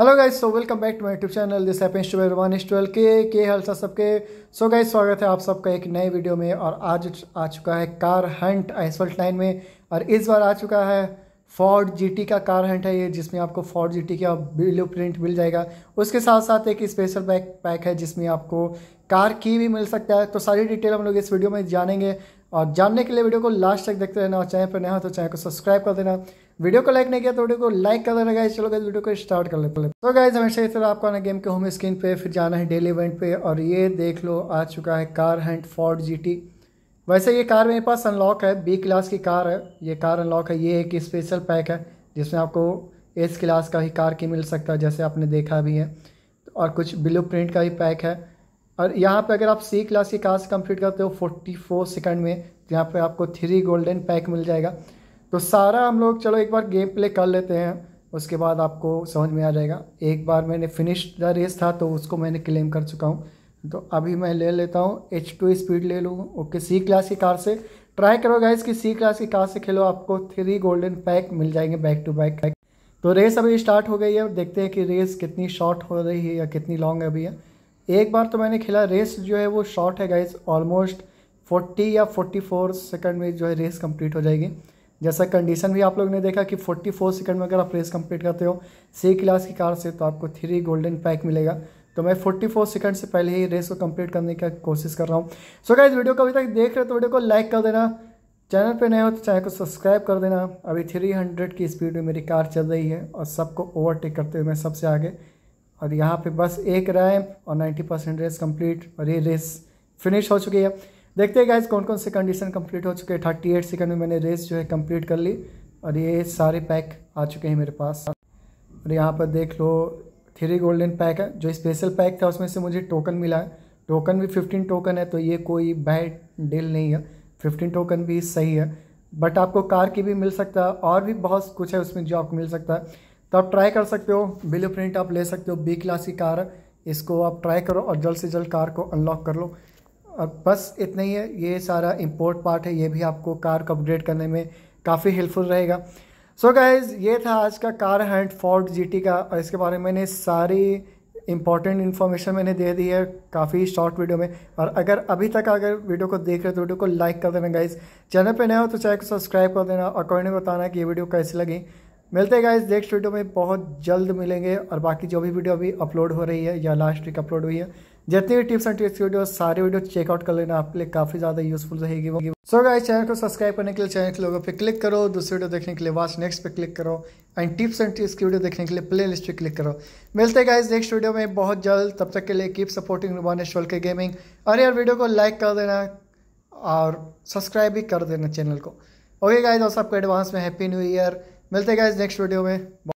hello guys so welcome back to my YouTube channel this happens to by रोमान twelve के के हलसा सबके so guys स्वागत है आप सबका एक नए वीडियो में और आज आ चुका है कार हंट एसफल्ट लाइन में और इस बार आ चुका है फॉर्ड जीटी का कार हंट है ये जिसमें आपको फॉर्ड जीटी का ब्लू प्रिंट मिल जाएगा उसके साथ साथ एक स्पेशल बैक पैक है जिसमें आपको कार की भी मिल सकता है तो सारी डिटेल हम लोग इस वीडियो में जानेंगे और जानने के लिए वीडियो को लास्ट तक देखते रहना और चैनल पर नया हो तो चैनल को सब्सक्राइब कर देना वीडियो को लाइक नहीं किया तो वीडियो को लाइक कर देना चलो गाइज वीडियो को स्टार्ट कर लेते तो गाइज हमेशा इस तरह आपको आना गेम के होम स्क्रीन पे फिर जाना है डेली इवेंट पे और ये देख लो आ चुका है कार हैंड फोर्ड जी वैसे ये कार मेरे पास अनलॉक है बी क्लास की कार है ये कार अनलॉक है ये एक स्पेशल पैक है जिसमें आपको एस क्लास का ही कार की मिल सकता है जैसे आपने देखा भी है और कुछ ब्लू प्रिंट का भी पैक है और यहाँ पे अगर आप सी क्लास की कास्ट कंप्लीट करते हो फोर्टी फोर सेकेंड में तो यहाँ पे आपको थ्री गोल्डन पैक मिल जाएगा तो सारा हम लोग चलो एक बार गेम प्ले कर लेते हैं उसके बाद आपको समझ में आ जाएगा एक बार मैंने फिनिश द रेस था तो उसको मैंने क्लेम कर चुका हूँ तो अभी मैं ले लेता हूँ एच टू स्पीड ले लूँ ओके सी क्लास की कार से ट्राई करो गाइस कि सी क्लास की कार से खेलो आपको थ्री गोल्डन पैक मिल जाएंगे बैक टू बैक पैक तो रेस अभी स्टार्ट हो गई है और देखते हैं कि रेस कितनी शॉर्ट हो रही है या कितनी लॉन्ग अभी है एक बार तो मैंने खेला रेस जो है वो शॉर्ट है गाइज ऑलमोस्ट 40 या 44 सेकंड में जो है रेस कंप्लीट हो जाएगी जैसा कंडीशन भी आप लोग ने देखा कि 44 सेकंड में अगर आप रेस कंप्लीट करते हो सी क्लास की कार से तो आपको थ्री गोल्डन पैक मिलेगा तो मैं 44 सेकंड से पहले ही रेस को कंप्लीट करने का कोशिश कर रहा हूँ सो गाइज वीडियो को अभी तक देख रहे हो तो वीडियो को लाइक कर देना चैनल पे नए हो तो चैनल को सब्सक्राइब कर देना अभी 300 की स्पीड में मेरी कार चल रही है और सबको ओवरटेक करते हुए मैं सबसे आगे और यहाँ पे बस एक रहा है और 90 परसेंट रेस कंप्लीट और ये रेस फिनिश हो चुकी है देखते हैं गाइज कौन कौन से कंडीशन कंप्लीट हो चुके हैं थर्टी एट सेकेंड में मैंने रेस जो है कंप्लीट कर ली और ये सारे पैक आ चुके हैं मेरे पास और यहाँ पर देख लो थ्री गोल्डन पैक है जो स्पेशल पैक था उसमें से मुझे टोकन मिला है टोकन भी फिफ्टीन टोकन है तो ये कोई बैड डील नहीं है फिफ्टीन टोकन भी सही है बट आपको कार की भी मिल सकता है और भी बहुत कुछ है उसमें जो आपको मिल सकता है तो आप ट्राई कर सकते हो ब्लू प्रिंट आप ले सकते हो बी क्लास की कार इसको आप ट्राई करो और जल्द से जल्द कार को अनलॉक कर लो और बस इतना ही है ये सारा इम्पोर्ट पार्ट है ये भी आपको कार को अपग्रेड करने में काफ़ी हेल्पफुल रहेगा सो so गाइज ये था आज का कार हैंड फोर्ड जी का और इसके बारे में मैंने सारी इंपॉर्टेंट इन्फॉर्मेशन मैंने दे दी है काफ़ी शॉर्ट वीडियो में और अगर अभी तक अगर वीडियो को देख रहे हो तो वीडियो को लाइक कर देना गाइज चैनल पर नया हो तो चैनल को सब्सक्राइब कर देना और कोई नहीं बताना कि ये वीडियो कैसी लगी मिलते हैं गाइज नेक्स्ट वीडियो में बहुत जल्द मिलेंगे और बाकी जो भी वीडियो अभी अपलोड हो रही है या लास्ट वीक अपलोड हुई है जितनी भी टिप्स एंड ट्रिक्स वीडियो सारे वीडियो चेकआउट कर लेना आपके लिए काफी ज्यादा यूजफुल रहेगी वो सो गाइज चैनल को सब्सक्राइब करने के लिए चैनल के लोगों पर क्लिक करो दूसरी वीडियो देखने के लिए वास्ट नेक्स्ट पे क्लिक करो एंड टिप्स एंड ट्रिक्स की वीडियो देखने के लिए प्ले लिस्ट क्लिक करो मिलते गाइज नेक्स्ट वीडियो में बहुत जल्द तब तक के लिए कीप सपोर्टिंग रुमान शोल के गेमिंग और यार वीडियो को लाइक कर देना और सब्सक्राइब भी कर देना चैनल को ओके गाइज और सबको एडवांस में हैप्पी न्यू ईयर मिलते हैं गैस नेक्स्ट वीडियो में